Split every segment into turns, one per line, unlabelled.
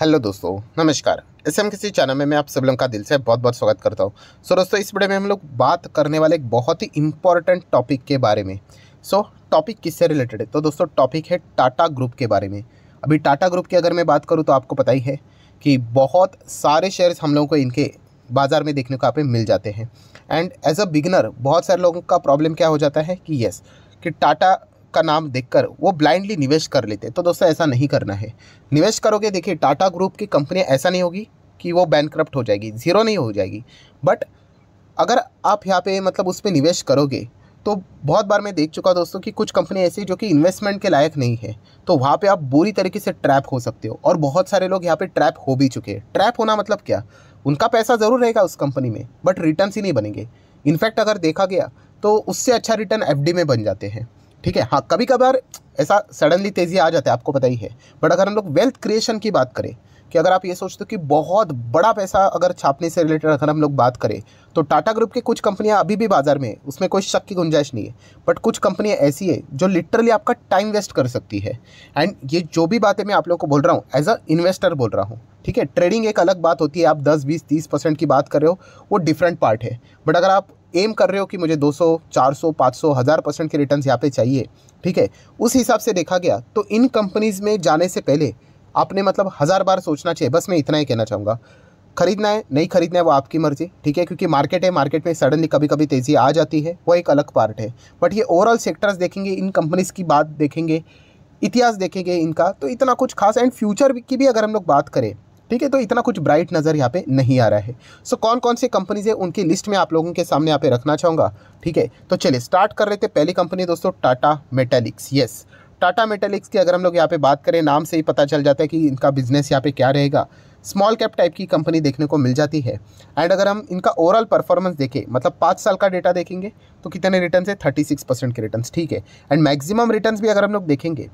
hello दोस्तों नमस्कार S M किसी चैनल में मैं आप सब लोगों का दिल से बहुत बहुत स्वागत करता हूँ सो so, दोस्तों इस वीडियो में हम लोग बात करने वाले एक बहुत ही इंपॉर्टेंट टॉपिक के बारे में सो so, टॉपिक किससे रिलेटेड है तो दोस्तों टॉपिक है टाटा ग्रुप के बारे में अभी टाटा ग्रुप की अगर मैं बात करूँ तो आपको पता ही है कि बहुत सारे शेयर्स हम लोगों को इनके बाज़ार में देखने को आप मिल जाते हैं एंड एज अ बिगनर बहुत सारे लोगों का प्रॉब्लम क्या हो जाता है कि येस कि टाटा का नाम देखकर वो ब्लाइंडली निवेश कर लेते तो दोस्तों ऐसा नहीं करना है निवेश करोगे देखिए टाटा ग्रुप की कंपनी ऐसा नहीं होगी कि वो बैंक हो जाएगी ज़ीरो नहीं हो जाएगी बट अगर आप यहाँ पे मतलब उस पर निवेश करोगे तो बहुत बार मैं देख चुका दोस्तों कि कुछ कंपनी ऐसी जो कि इन्वेस्टमेंट के लायक नहीं है तो वहाँ पे आप बुरी तरीके से ट्रैप हो सकते हो और बहुत सारे लोग यहाँ पे ट्रैप हो भी चुके हैं ट्रैप होना मतलब क्या उनका पैसा ज़रूर रहेगा उस कंपनी में बट रिटर्न ही नहीं बनेंगे इनफैक्ट अगर देखा गया तो उससे अच्छा रिटर्न एफ में बन जाते हैं ठीक है हाँ कभी कभार ऐसा सडनली तेज़ी आ जाता है आपको पता ही है बट अगर हम लोग वेल्थ क्रिएशन की बात करें कि अगर आप ये सोचते हो कि बहुत बड़ा पैसा अगर छापने से रिलेटेड अगर हम लोग बात करें तो टाटा ग्रुप की कुछ कंपनियां अभी भी बाज़ार में है उसमें कोई शक की गुंजाइश नहीं है बट कुछ कंपनियां ऐसी है जो लिटरली आपका टाइम वेस्ट कर सकती है एंड ये जो भी बातें मैं आप लोग को बोल रहा हूँ एज अ इन्वेस्टर बोल रहा हूँ ठीक है ट्रेडिंग एक अलग बात होती है आप दस बीस तीस परसेंट की बात कर रहे हो वो डिफरेंट पार्ट है बट अगर आप एम कर रहे हो कि मुझे 200, 400, 500, हज़ार परसेंट के रिटर्न यहाँ पे चाहिए ठीक है उस हिसाब से देखा गया तो इन कंपनीज़ में जाने से पहले आपने मतलब हज़ार बार सोचना चाहिए बस मैं इतना ही कहना चाहूँगा खरीदना है नहीं खरीदना है वो आपकी मर्ज़ी ठीक है क्योंकि मार्केट है मार्केट में सडनली कभी कभी तेज़ी आ जाती है वो एक अलग पार्ट है बट ये ओवरऑल सेक्टर्स देखेंगे इन कंपनीज़ की बात देखेंगे इतिहास देखेंगे इनका तो इतना कुछ खास एंड फ्यूचर की भी अगर हम लोग बात करें ठीक है तो इतना कुछ ब्राइट नज़र यहाँ पे नहीं आ रहा है सो so, कौन कौन सी कंपनीज है उनकी लिस्ट में आप लोगों के सामने यहाँ पे रखना चाहूँगा ठीक है तो चलिए स्टार्ट कर रहे थे पहली कंपनी दोस्तों Tata Metaliks yes Tata Metaliks की अगर हम लोग यहाँ पे बात करें नाम से ही पता चल जाता है कि इनका बिजनेस यहाँ पे क्या रहेगा स्मॉल कैप टाइप की कंपनी देखने को मिल जाती है एंड अगर हम इनका ओवरऑल परफॉर्मेंस देखें मतलब पाँच साल का डेटा देखेंगे तो कितने रिटर्न है थर्टी सिक्स परसेंट के रिटर्न ठीक है एंड मैक्सिमम रिटर्न भी अगर हम लोग देखेंगे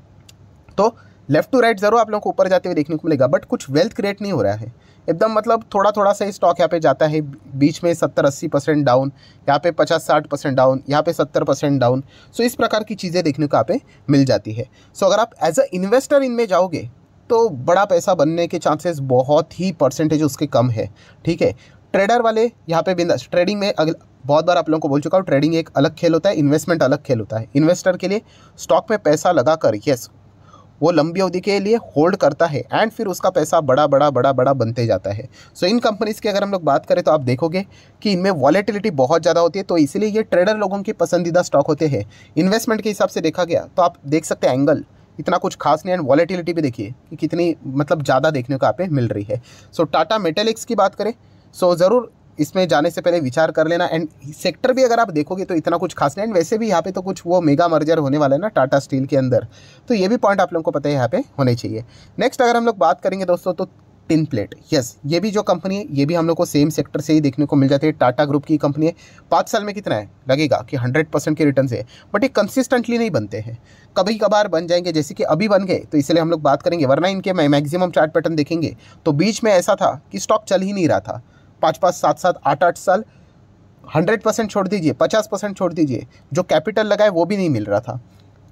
तो लेफ्ट टू राइट ज़रूर आप लोगों को ऊपर जाते हुए देखने को मिलेगा बट कुछ वेल्थ क्रिएट नहीं हो रहा है एकदम मतलब थोड़ा थोड़ा सा ही स्टॉक यहाँ पे जाता है बीच में सत्तर अस्सी परसेंट डाउन यहाँ पे पचास साठ परसेंट डाउन यहाँ पे सत्तर परसेंट डाउन सो इस प्रकार की चीज़ें देखने को यहाँ पे मिल जाती है सो अगर आप एज अ इन्वेस्टर इनमें जाओगे तो बड़ा पैसा बनने के चांसेस बहुत ही परसेंटेज उसके कम है ठीक है ट्रेडर वाले यहाँ पे बिंदा ट्रेडिंग में अगला बहुत बार आप लोगों को बोल चुका हूँ ट्रेडिंग एक अलग खेल होता है इन्वेस्टमेंट अलग खेल होता है इन्वेस्टर के लिए स्टॉक में पैसा लगा कर येस वो लंबी अवधि के लिए होल्ड करता है एंड फिर उसका पैसा बड़ा बड़ा बड़ा बड़ा बनते जाता है सो so, इन कंपनीज़ की अगर हम लोग बात करें तो आप देखोगे कि इनमें वॉलेटिलिटी बहुत ज़्यादा होती है तो इसीलिए ये ट्रेडर लोगों के पसंदीदा स्टॉक होते हैं इन्वेस्टमेंट के हिसाब से देखा गया तो आप देख सकते हैं एंगल इतना कुछ खास नहीं एंड वॉलेटिलिटी भी देखिए कि कितनी मतलब ज़्यादा देखने को आप मिल रही है सो टाटा मेटेलिक्स की बात करें सो so, ज़रूर इसमें जाने से पहले विचार कर लेना एंड सेक्टर भी अगर आप देखोगे तो इतना कुछ खास नहीं एंड वैसे भी यहाँ पे तो कुछ वो मेगा मर्जर होने वाला है ना टाटा स्टील के अंदर तो ये भी पॉइंट आप लोगों को पता है यहाँ पे होने चाहिए नेक्स्ट अगर हम लोग बात करेंगे दोस्तों तो टिन प्लेट यस ये भी जो कंपनी है ये भी हम लोग को सेम सेक्टर से ही देखने को मिल जाती है टाटा ग्रुप की कंपनी है पाँच साल में कितना है लगेगा कि हंड्रेड परसेंट के रिटर्न है बट ये कंसिस्टेंटली नहीं बनते हैं कभी कभार बन जाएंगे जैसे कि अभी बन गए तो इसलिए हम लोग बात करेंगे वरना इनके मैक्सिमम चार्ट पैटर्न देखेंगे तो बीच में ऐसा था कि स्टॉक चल ही नहीं रहा था पाँच पाँच सात सात आठ आठ साल हंड्रेड परसेंट छोड़ दीजिए पचास परसेंट छोड़ दीजिए जो कैपिटल लगाए वो भी नहीं मिल रहा था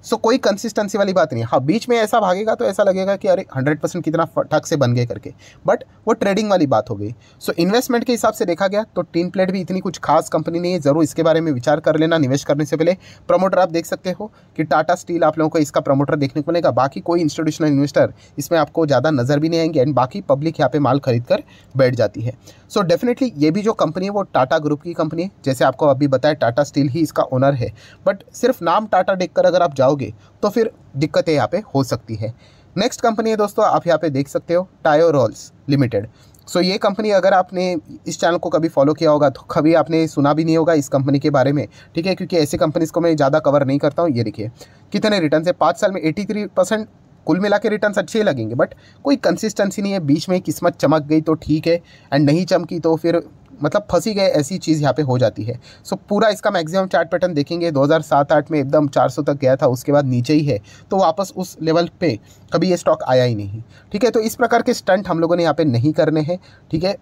सो कोई कंसिस्टेंसी वाली बात नहीं है हाँ बीच में ऐसा भागेगा तो ऐसा लगेगा कि अरे हंड्रेड परसेंट कितना ठक से बन गए करके बट वो ट्रेडिंग वाली बात हो गई सो इन्वेस्टमेंट के हिसाब से देखा गया तो टीन प्लेट भी इतनी कुछ खास कंपनी नहीं है ज़रूर इसके बारे में विचार कर लेना निवेश करने से पहले प्रमोटर आप देख सकते हो कि टाटा स्टील आप लोगों को इसका प्रमोटर देखने को मिलेगा बाकी कोई इंस्टीट्यूशनल इन्वेस्टर इसमें आपको ज़्यादा नज़र भी नहीं आएंगे एंड बाकी पब्लिक यहाँ पे माल खरीद कर बैठ जाती है सो डेफिनेटली ये भी जो कंपनी है वो टाटा ग्रुप की कंपनी है जैसे आपको अभी बताया टाटा स्टील ही इसका ओनर है बट सिर्फ नाम टाटा देखकर अगर आप जाओ होगी तो फिर दिक्कतें यहाँ पे हो सकती है नेक्स्ट कंपनी है दोस्तों आप यहाँ पे देख सकते हो टायो रोल्स लिमिटेड सो ये कंपनी अगर आपने इस चैनल को कभी फॉलो किया होगा तो कभी आपने सुना भी नहीं होगा इस कंपनी के बारे में ठीक है क्योंकि ऐसी कंपनीज को मैं ज़्यादा कवर नहीं करता हूँ ये देखिए कितने रिटर्न है पाँच साल में एटी थ्री परसेंट कुल मिला के रिटर्न अच्छे लगेंगे बट कोई कंसिस्टेंसी नहीं है बीच में किस्मत चमक गई तो ठीक है एंड नहीं चमकी तो फिर मतलब फंसी गए ऐसी चीज़ यहाँ पे हो जाती है सो so, पूरा इसका मैक्सिमम चार्ट पैटर्न देखेंगे 2007-8 में एकदम 400 तक गया था उसके बाद नीचे ही है तो वापस उस लेवल पे कभी ये स्टॉक आया ही नहीं ठीक है तो इस प्रकार के स्टंट हम लोगों ने यहाँ पे नहीं करने हैं ठीक है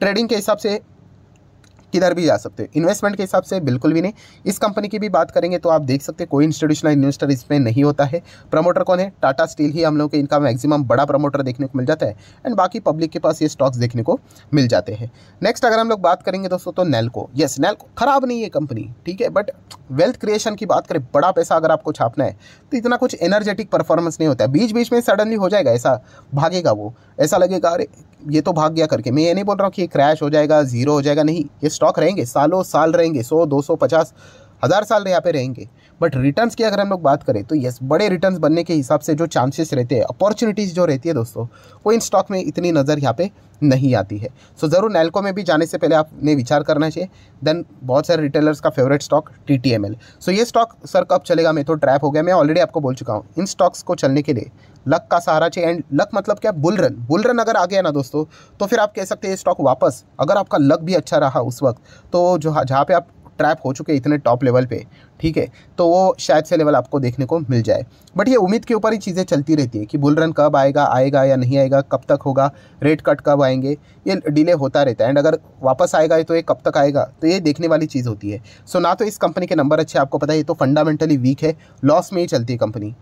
ट्रेडिंग के हिसाब से किधर भी जा सकते हो इन्वेस्टमेंट के हिसाब से बिल्कुल भी नहीं इस कंपनी की भी बात करेंगे तो आप देख सकते हैं कोई इंस्टीट्यूशनल इन्वेस्टर इसमें नहीं होता है प्रमोटर कौन है टाटा स्टील ही हम लोग के इनका मैक्सिमम बड़ा प्रमोटर देखने को मिल जाता है एंड बाकी पब्लिक के पास ये स्टॉक्स देखने को मिल जाते हैं नेक्स्ट अगर हम लोग बात करेंगे दोस्तों तो नेल्को यस नेल्को खराब नहीं है कंपनी ठीक है बट वेल्थ क्रिएशन की बात करें बड़ा पैसा अगर आपको छापना है तो इतना कुछ एनर्जेटिक परफॉर्मेंस नहीं होता है बीच बीच में सडनली हो जाएगा ऐसा भागेगा वो ऐसा लगेगा अरे ये तो भाग गया करके मैं ये नहीं बोल रहा हूँ कि ये क्रैश हो जाएगा ज़ीरो हो जाएगा नहीं ये स्टॉक रहेंगे सालों साल रहेंगे सौ दो सौ पचास हज़ार साल यहाँ पे रहेंगे बट रिटर्न्स की अगर हम लोग बात करें तो यस बड़े रिटर्न्स बनने के हिसाब से जो चांसेस रहते हैं अपॉर्चुनिटीज़ जो रहती है दोस्तों वो इन स्टॉक में इतनी नज़र यहाँ पे नहीं आती है सो so, ज़रूर नैलको में भी जाने से पहले आपने विचार करना चाहिए देन बहुत सारे रिटेलर्स का favourite stock T T M L so ये स्टॉक सर कब चलेगा मैं तो ट्रैप हो गया मैं ऑलरेडी आपको बोल चुका हूँ इन स्टॉक्स को चलने के लिए लक का सहारा चाहिए एंड लक मतलब क्या बुल रन बुल रन अगर आ गया ना दोस्तों तो फिर आप कह सकते हैं ये स्टॉक वापस अगर आपका लक भी अच्छा रहा उस वक्त तो जो हाँ, जहाँ पे आप ट्रैप हो चुके इतने टॉप लेवल पे ठीक है तो वो शायद से लेवल आपको देखने को मिल जाए बट ये उम्मीद के ऊपर ही चीज़ें चलती रहती है कि बुल रन कब आएगा आएगा या नहीं आएगा कब तक होगा रेट कट कब आएंगे ये डिले होता रहता है एंड अगर वापस आएगा तो ये कब तक आएगा तो ये देखने वाली चीज़ होती है सो ना तो इस कंपनी के नंबर अच्छे आपको पता है ये तो फंडामेंटली वीक है लॉस में ही चलती है कंपनी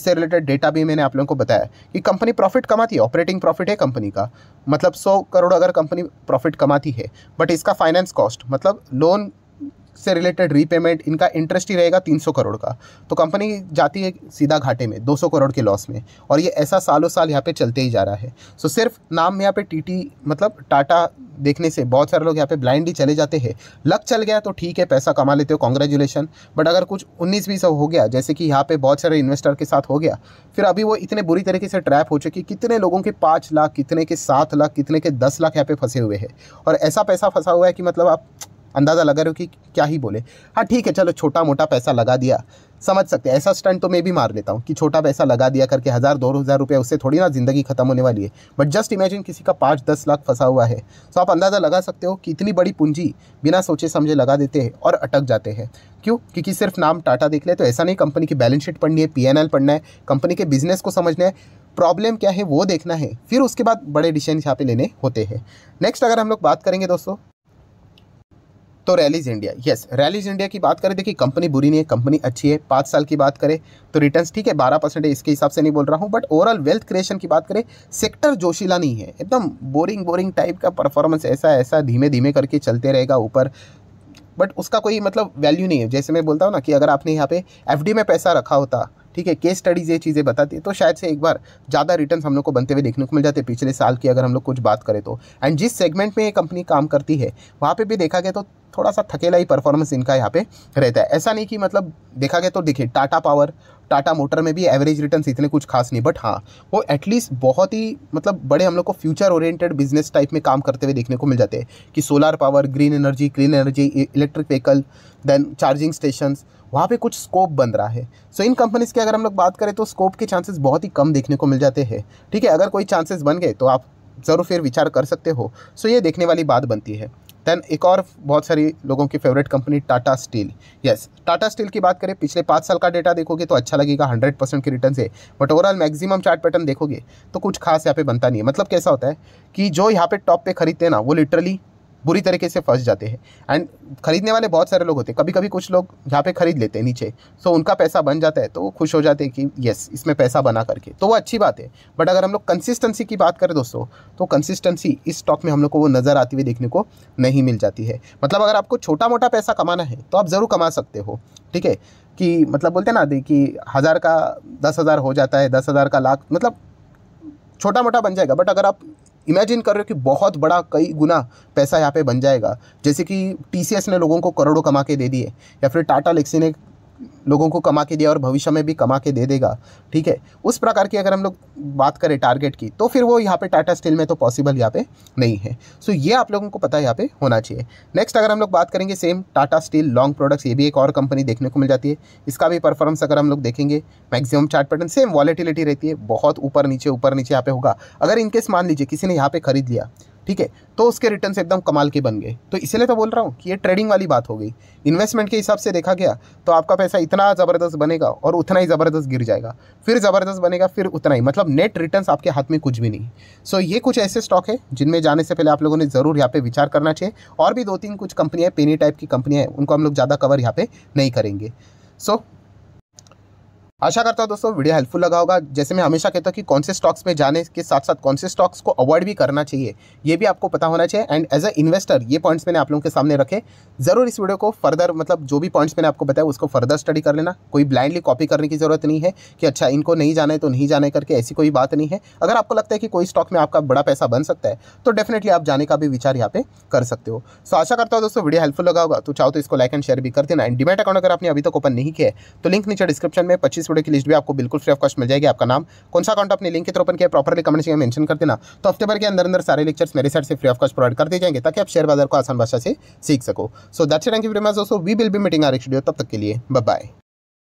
इससे रिलेटेड डेटा भी मैंने आप लोगों को बताया कि कंपनी प्रॉफिट कमाती है ऑपरेटिंग प्रॉफिट है कंपनी का मतलब सौ करोड़ अगर कंपनी प्रॉफिट कमाती है बट इसका फाइनेंस कॉस्ट मतलब लोन से रिलेटेड रीपेमेंट इनका इंटरेस्ट ही रहेगा 300 करोड़ का तो कंपनी जाती है सीधा घाटे में 200 करोड़ के लॉस में और ये ऐसा सालों साल यहाँ पे चलते ही जा रहा है सो so, सिर्फ नाम में यहाँ पे टीटी मतलब टाटा देखने से बहुत सारे लोग यहाँ पे ब्लाइंड ही चले जाते हैं लक चल गया तो ठीक है पैसा कमा लेते हो कॉन्ग्रेचुलेसन बट अगर कुछ उन्नीस बीस हो गया जैसे कि यहाँ पे बहुत सारे इन्वेस्टर के साथ हो गया फिर अभी वो इतने बुरी तरीके से ट्रैप हो चुके कितने लोगों के पाँच लाख कितने के सात लाख कितने के दस लाख यहाँ पे फंसे हुए हैं और ऐसा पैसा फंसा हुआ है कि मतलब आप अंदाज़ा लगा रहे हो कि क्या ही बोले हाँ ठीक है चलो छोटा मोटा पैसा लगा दिया समझ सकते हैं ऐसा स्टंट तो मैं भी मार लेता हूँ कि छोटा पैसा लगा दिया करके हज़ार दो हज़ार रुपये उससे थोड़ी ना ज़िंदगी खत्म होने वाली है बट जस्ट इमेजिन किसी का पाँच दस लाख फंसा हुआ है सो तो आप अंदाज़ा लगा सकते हो कि इतनी बड़ी पूंजी बिना सोचे समझे लगा देते हैं और अटक जाते हैं क्यों क्योंकि सिर्फ नाम टाटा देख ले तो ऐसा नहीं कंपनी की बैलेंस शीट पढ़नी है पी पढ़ना है कंपनी के बिजनेस को समझना है प्रॉब्लम क्या है वो देखना है फिर उसके बाद बड़े डिसीजन यहाँ पे लेने होते हैं नेक्स्ट अगर हम लोग बात करेंगे दोस्तों तो Rallis India yes Rallis India की बात करें देखिए कंपनी बुरी नहीं है कंपनी अच्छी है पाँच साल की बात करें तो रिटर्न्स ठीक है बारह परसेंट है इसके हिसाब से नहीं बोल रहा हूँ बट ओवरऑल वेल्थ क्रिएशन की बात करें सेक्टर जोशीला नहीं है एकदम बोरिंग बोरिंग टाइप का परफॉर्मेंस ऐसा ऐसा धीमे धीमे करके चलते रहेगा ऊपर बट उसका कोई मतलब वैल्यू नहीं है जैसे मैं बोलता हूँ ना कि अगर आपने यहाँ पे एफ में पैसा रखा होता ठीक है केस स्टडीज़ ये चीज़ें बताती है तो शायद से एक बार ज़्यादा रिटर्न हम लोग को बनते हुए देखने को मिल जाते हैं पिछले साल की अगर हम लोग कुछ बात करें तो एंड जिस सेगमेंट में ये कंपनी काम करती है वहाँ पर भी देखा गया तो थोड़ा सा थकेला ही परफॉर्मेंस इनका यहाँ पे रहता है ऐसा नहीं कि मतलब देखा गया तो देखिए टाटा पावर टाटा मोटर में भी एवरेज रिटर्न इतने कुछ खास नहीं बट हाँ वो एटलीस्ट बहुत ही मतलब बड़े हम लोग को फ्यूचर ओरिएंटेड बिजनेस टाइप में काम करते हुए देखने को मिल जाते हैं कि solar power green energy clean energy electric vehicle then charging station वहाँ पे कुछ स्कोप बन रहा है सो so, इन कंपनीज़ की अगर हम लोग बात करें तो स्कोप के चांसेस बहुत ही कम देखने को मिल जाते हैं ठीक है अगर कोई चांसेस बन गए तो आप ज़रूर फिर विचार कर सकते हो सो so, ये देखने वाली बात बनती है देन एक और बहुत सारी लोगों की favourite company Tata Steel yes Tata Steel की बात करें पिछले पाँच साल का डेटा देखोगे तो अच्छा लगेगा हंड्रेड परसेंट के रिटर्न है but overall maximum chart pattern देखोगे तो कुछ खास यहाँ पे बनता नहीं है मतलब कैसा होता है कि जो यहाँ पे टॉप पे खरीदते हैं ना वो लिटरली बुरी तरीके से फंस जाते हैं एंड खरीदने वाले बहुत सारे लोग होते हैं कभी कभी कुछ लोग यहाँ पे खरीद लेते हैं नीचे सो so, उनका पैसा बन जाता है तो वो खुश हो जाते हैं कि येस इसमें पैसा बना करके तो वो अच्छी बात है बट अगर हम लोग कंसिस्टेंसी की बात करें दोस्तों तो कंसिस्टेंसी इस स्टॉक में हम लोग को वो नज़र आती हुई देखने को नहीं मिल जाती है मतलब अगर आपको छोटा मोटा पैसा कमाना है तो आप ज़रूर कमा सकते हो ठीक है कि मतलब बोलते हैं ना कि हज़ार का दस हज़ार हो जाता है दस हज़ार का लाख मतलब छोटा मोटा बन जाएगा बट अगर आप इमेजिन कर रहे हो कि बहुत बड़ा कई गुना पैसा यहाँ पे बन जाएगा जैसे कि टी ने लोगों को करोड़ों कमा के दे दिए या फिर टाटा लेक्सी ने लोगों को कमा के दिया और भविष्य में भी कमा के दे देगा ठीक है उस प्रकार की अगर हम लोग बात करें टारगेट की तो फिर वो यहाँ पे टाटा स्टील में तो पॉसिबल यहाँ पे नहीं है सो so, ये आप लोगों को पता यहाँ पे होना चाहिए नेक्स्ट अगर हम लोग बात करेंगे same Tata Steel long products ये भी एक और कंपनी देखने को मिल जाती है इसका भी परफॉर्मेंस अगर हम लोग देखेंगे maximum chart pattern same volatility रहती है बहुत ऊपर नीचे ऊपर नीचे यहाँ पे होगा अगर इनकेस मान लीजिए किसी ने यहाँ पे खरीद लिया ठीक है तो उसके रिटर्न एकदम कमाल के बन गए तो इसीलिए तो बोल रहा हूँ कि ये ट्रेडिंग वाली बात हो गई इन्वेस्टमेंट के हिसाब से देखा गया तो आपका पैसा इतना ज़बरदस्त बनेगा और उतना ही ज़बरदस्त गिर जाएगा फिर ज़बरदस्त बनेगा फिर उतना ही मतलब नेट रिटर्न आपके हाथ में कुछ भी नहीं सो ये कुछ ऐसे स्टॉक है जिनमें जाने से पहले आप लोगों ने ज़रूर यहाँ पर विचार करना चाहिए और भी दो तीन कुछ कंपनियाँ पेनी टाइप की कंपनियाँ हैं उनको हम लोग ज़्यादा कवर यहाँ पर नहीं करेंगे सो आशा करता हूँ दोस्तों वीडियो हेल्पफुल लगा होगा जैसे मैं हमेशा कहता हूँ कि कौन से स्टॉक्स में जाने के साथ साथ कौन से स्टॉक्स को अवॉइड भी करना चाहिए ये भी आपको पता होना चाहिए एंड एज अ इन्वेस्टर ये पॉइंट्स मैंने आप लोगों के सामने रखे ज़रूर इस वीडियो को फर्दर मतलब जो भी पॉइंट्स मैंने आपको बताया उसको फर्दर स्टडी कर लेना कोई ब्लाइंडली कॉपी करने की ज़रूरत नहीं है कि अच्छा इनको नहीं जाना है तो नहीं जाने करके ऐसी कोई बात नहीं है अगर आपको लगता है कि कोई स्टॉक में आपका बड़ा पैसा बन सकता है तो डेफिनेटली आप जाने का भी विचार यहाँ पे कर सकते हो सो आशा करता हूँ दोस्तों वीडियो हेल्पफुल लगा होगा तो चाहो तो इसको लाइक एंड शेयर भी कर देना एंड डिमेट अकाउंट अगर आपने अभी तक ओपन नहीं किया तो लिंक नीचे डिस्क्रिप्शन में पच्चीस स्टूडेंट की लिस्ट भी आपको बिल्कुल फ्री ऑफ कॉस्ट मिल जाएगी आपका नाम कौन सा अकाउंट आपने लिंक के थ्रू ओपन किया प्रॉपरली कमेंट में मेंशन कर देना तो हफ्ते भर के अंदर अंदर सारे लेक्चर्स मेरे साइड से फ्री ऑफ कॉस्ट प्रोवाइड कर दिए जाएंगे ताकि आप शेयर बाजार को आसान भाषा से सीख सको so that's thank you very much दोस्तों we will be meeting our studio तब तक के लिए बाय